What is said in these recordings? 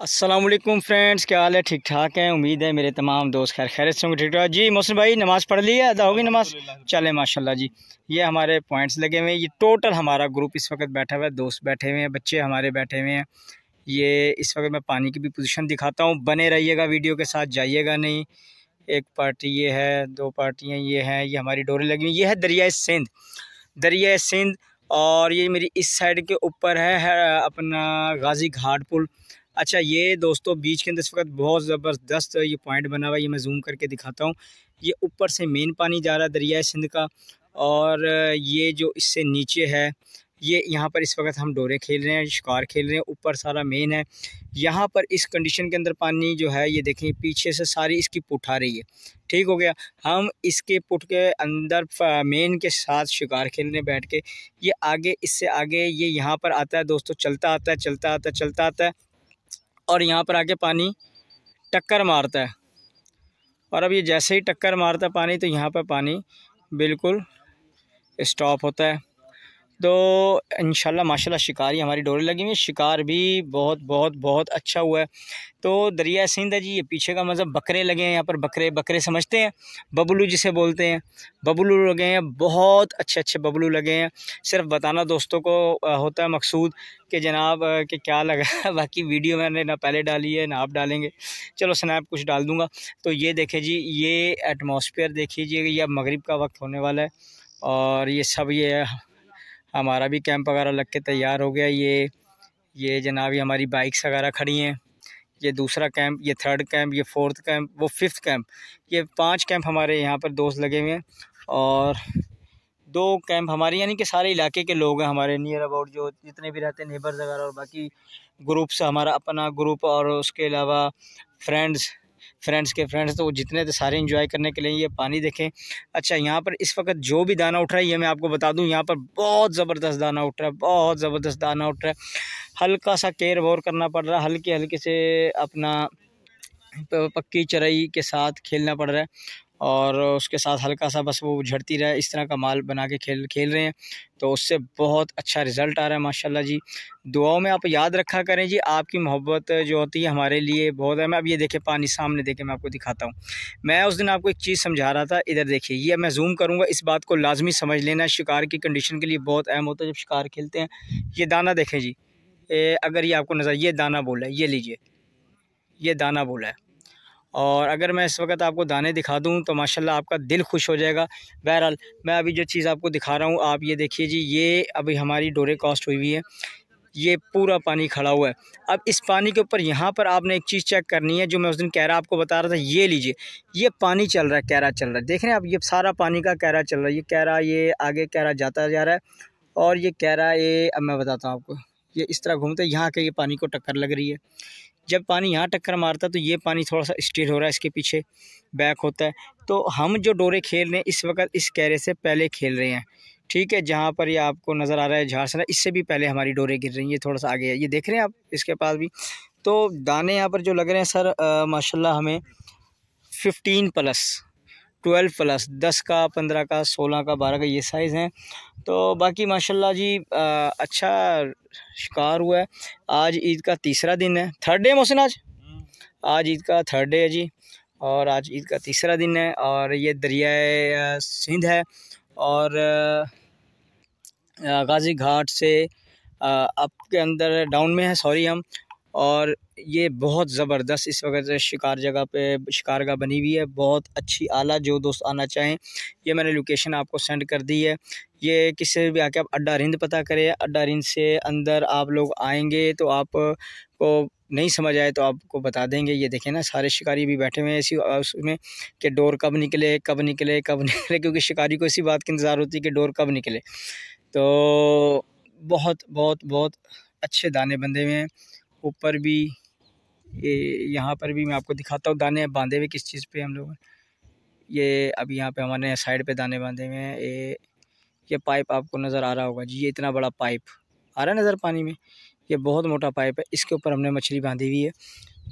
Aslam friends क्या हाल है ठीक ठाक हैं उम्मीद है मेरे तमाम दोस्त खैर खैर से होंगे ठीक ठाक जी मोहसिन भाई नमाज़ पढ़ ली है अदा होगी नमाज चले माशाल्लाह जी ये हमारे पॉइंट्स लगे हुए हैं ये टोटल हमारा ग्रुप इस वक्त बैठा हुआ है दोस्त बैठे हुए हैं बच्चे हमारे बैठे हुए हैं ये इस वक्त मैं पानी की भी पोजिशन दिखाता हूँ बने रहिएगा वीडियो के साथ जाइएगा नहीं एक पार्टी ये है दो पार्टियाँ ये हैं ये हमारी डोरें लगी हुई ये है दरियाए सिंध दरिया सिंध और ये मेरी इस साइड के ऊपर है अपना गाजी घाट पुल अच्छा ये दोस्तों बीच के अंदर इस वक्त बहुत ज़बरदस्त ये पॉइंट बना हुआ है ये मैं जूम करके दिखाता हूँ ये ऊपर से मेन पानी जा रहा है दरियाए सिंध का और ये जो इससे नीचे है ये यहाँ पर इस वक्त हम डोरे खेल रहे हैं शिकार खेल रहे हैं ऊपर सारा मेन है यहाँ पर इस कंडीशन के अंदर पानी जो है ये देखें पीछे से सारी इसकी पुट आ रही है ठीक हो गया हम इसके पुट के अंदर मेन के साथ शिकार खेलने बैठ के ये आगे इससे आगे ये यहाँ पर आता है दोस्तों चलता आता है चलता आता है चलता आता है और यहाँ पर आके पानी टक्कर मारता है और अब ये जैसे ही टक्कर मारता है पानी तो यहाँ पर पानी बिल्कुल स्टॉप होता है तो इन माशाल्लाह शिकारी हमारी डोरे लगी हुई शिकार भी बहुत बहुत बहुत अच्छा हुआ है तो दरिया सिंध है जी ये पीछे का मज़हब बकरे लगे हैं यहाँ पर बकरे बकरे समझते हैं बबलू जिसे बोलते हैं बबलू लगे हैं बहुत अच्छे अच्छे बबलू लगे हैं सिर्फ बताना दोस्तों को होता है मकसूद कि जनाब के क्या लगा बाकी वीडियो मैंने ना पहले डाली है ना आप डालेंगे चलो स्नैप कुछ डाल दूँगा तो ये देखे जी ये एटमोसफियर देखिए जी ये अब का वक्त होने वाला है और ये सब ये हमारा भी कैंप वगैरह लग के तैयार हो गया ये ये जनाब ये हमारी बाइक्स वगैरह खड़ी हैं ये दूसरा कैंप ये थर्ड कैंप ये फोर्थ कैंप वो फिफ्थ कैंप ये पांच कैंप हमारे यहाँ पर दोस्त लगे हुए हैं और दो कैंप हमारे यानी कि सारे इलाके के लोग हैं हमारे नियर अबाउट जो जितने भी रहते हैं नेबर्स वगैरह और बाकी ग्रुप्स हमारा अपना ग्रुप और उसके अलावा फ्रेंड्स फ्रेंड्स के फ्रेंड्स तो जितने थे सारे इंजॉय करने के लिए ये पानी देखें अच्छा यहाँ पर इस वक्त जो भी दाना उठ रहा है ये मैं आपको बता दूँ यहाँ पर बहुत ज़बरदस्त दाना उठ रहा है बहुत ज़बरदस्त दाना उठ रहा है हल्का सा केयर वोर करना पड़ रहा है हल्के हल्के से अपना पक्की चराई के साथ खेलना पड़ रहा है और उसके साथ हल्का सा बस वो झड़ती रहे इस तरह का माल बना के खेल खेल रहे हैं तो उससे बहुत अच्छा रिज़ल्ट आ रहा है माशाल्लाह जी दुआओं में आप याद रखा करें जी आपकी मोहब्बत जो होती है हमारे लिए बहुत है मैं अब ये देखे पानी सामने देखे मैं आपको दिखाता हूँ मैं उस दिन आपको एक चीज़ समझा रहा था इधर देखिए ये मैं जूम करूँगा इस बात को लाजमी समझ लेना शिकार की कंडीशन के लिए बहुत अहम होता है जब शिकार खेलते हैं ये दाना देखें जी ए, अगर ये आपको नज़र ये दाना बोला है ये लीजिए ये दाना बोला है और अगर मैं इस वक्त आपको दाने दिखा दूँ तो माशाल्लाह आपका दिल खुश हो जाएगा बहरहाल मैं अभी जो चीज़ आपको दिखा रहा हूँ आप ये देखिए जी ये अभी हमारी डोरे कॉस्ट हुई हुई है ये पूरा पानी खड़ा हुआ है अब इस पानी के ऊपर यहाँ पर आपने एक चीज़ चेक करनी है जो मैं उस दिन कैरा आपको बता रहा था ये लीजिए ये पानी चल रहा है कैरा चल रहा है देख रहे हैं आप ये सारा पानी का कैरा चल रहा है ये कैरा ये आगे कैरा जाता जा रहा है और ये कैरा ये अब मैं बताता हूँ आपको ये इस तरह घूमते यहाँ के ये पानी को टक्कर लग रही है जब पानी यहाँ टक्कर मारता है तो ये पानी थोड़ा सा स्टील हो रहा है इसके पीछे बैक होता है तो हम जो डोरे खेल रहे हैं इस वक्त इस कैरे से पहले खेल रहे हैं ठीक है जहाँ पर ये आपको नज़र आ रहा है झारसना इससे भी पहले हमारी डोरे गिर रही हैं ये थोड़ा सा आगे है ये देख रहे हैं आप इसके पास भी तो दाने यहाँ पर जो लग रहे हैं सर माशाल्लाह हमें फिफ्टीन प्लस ट्वेल्व प्लस दस का पंद्रह का सोलह का बारह का ये साइज़ हैं तो बाकी माशाल्लाह जी आ, अच्छा शिकार हुआ है आज ईद का तीसरा दिन है थर्ड डे मोहसिन आज आज ईद का थर्ड डे है जी और आज ईद का तीसरा दिन है और ये दरियाए सिंध है और गाज़ी घाट से अप के अंदर डाउन में है सॉरी हम और ये बहुत ज़बरदस्त इस वक्त शिकार जगह पे शिकार बनी हुई है बहुत अच्छी आला जो दोस्त आना चाहें ये मैंने लोकेशन आपको सेंड कर दी है ये किसी भी आके आप अड्डा रिंद पता करें अड्डा रिंद से अंदर आप लोग आएंगे तो आप को नहीं समझ आए तो आपको बता देंगे ये देखें ना सारे शिकारी भी बैठे हुए हैं इसी उसमें कि डोर कब निकले कब निकले कब निकले क्योंकि शिकारी को इसी बात की इंतज़ार होती है कि डोर कब निकले तो बहुत बहुत बहुत अच्छे दाने बंधे हुए हैं ऊपर भी ये यहाँ पर भी मैं आपको दिखाता हूँ दाने बांधे हुए किस चीज़ पे हम लोग ये अब यहाँ पे हमारे साइड पे दाने बांधे हुए हैं ये ये पाइप आपको नज़र आ रहा होगा जी ये इतना बड़ा पाइप आ रहा है नज़र पानी में ये बहुत मोटा पाइप है इसके ऊपर हमने मछली बांधी हुई है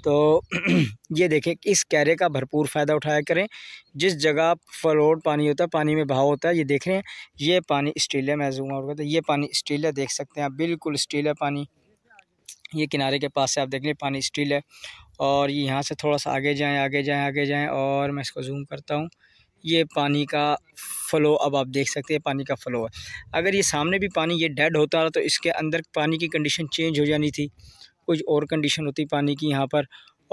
तो ये देखें कि इस कैरे का भरपूर फ़ायदा उठाया करें जिस जगह फ्लोट पानी होता है पानी में बहाव होता है ये देख रहे हैं ये पानी स्टीलिया में जूम और ये पानी स्टीलिया देख सकते हैं आप बिल्कुल स्टीलिया पानी ये किनारे के पास से आप देख लें पानी स्टील है और ये यहाँ से थोड़ा सा आगे जाएँ आगे जाएँ आगे जाएँ और मैं इसको जूम करता हूँ ये पानी का फ़्लो अब आप देख सकते हैं पानी का फ़्लो है अगर ये सामने भी पानी ये डेड होता रहा तो इसके अंदर पानी की कंडीशन चेंज हो जानी थी कुछ और कंडीशन होती पानी की यहाँ पर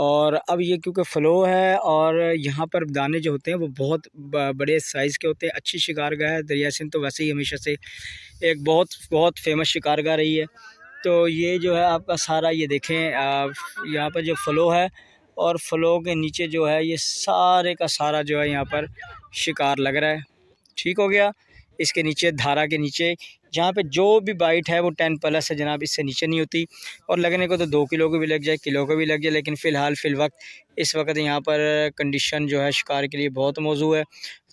और अब ये क्योंकि फ़्लो है और यहाँ पर दाने जो होते हैं वो बहुत बड़े साइज़ के होते हैं अच्छी शिकारगाह है दरिया सिंह तो वैसे ही हमेशा से एक बहुत बहुत फेमस शिकारगाह रही है तो ये जो है आपका सारा ये देखें यहाँ पर जो फ़्लो है और फ़्लो के नीचे जो है ये सारे का सारा जो है यहाँ पर शिकार लग रहा है ठीक हो गया इसके नीचे धारा के नीचे जहाँ पे जो भी बाइट है वो टेन प्लस है जनाब इससे नीचे नहीं होती और लगने को तो दो किलो को भी लग जाए किलो को भी लग जाए लेकिन फ़िलहाल फ़िल वक्त इस वक्त यहाँ पर कंडीशन जो है शिकार के लिए बहुत मौजू है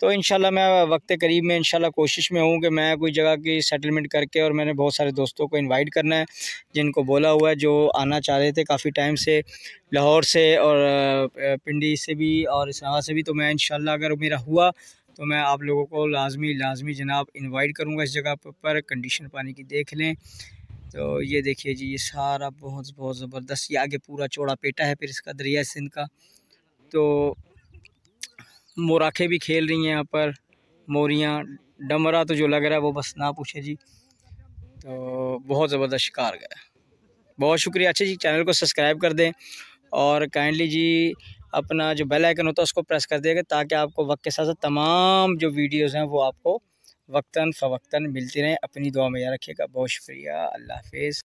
तो इन मैं वक्त करीब में इन कोशिश में हूँ कि मैं कोई जगह की सेटलमेंट करके और मैंने बहुत सारे दोस्तों को इन्वाइट करना है जिनको बोला हुआ है जो आना चाह रहे थे काफ़ी टाइम से लाहौर से और पिंडी से भी और इस्लामाबाद से भी तो मैं इन अगर मेरा हुआ तो मैं आप लोगों को लाजमी लाजमी जनाब इनवाइट करूँगा इस जगह पर कंडीशन पानी की देख लें तो ये देखिए जी ये सारा बहुत बहुत ज़बरदस्त ये आगे पूरा चौड़ा पेटा है फिर इसका दरिया सिंध का तो मोराखें भी खेल रही हैं यहाँ पर मोरियाँ डमरा तो जो लग रहा है वो बस ना पूछे जी तो बहुत ज़बरदस्त शिकार गया बहुत शुक्रिया अच्छा जी चैनल को सब्सक्राइब कर दें और काइंडली जी अपना जो बेल आइकन होता है उसको प्रेस कर देगा ताकि आपको वक्त के साथ साथ तमाम जो वीडियोज़ हैं वो आपको वक्ता फ़वक्ता मिलती रहें अपनी दुआ में याद रखिएगा बहुत शुक्रिया अल्लाह हाफिज़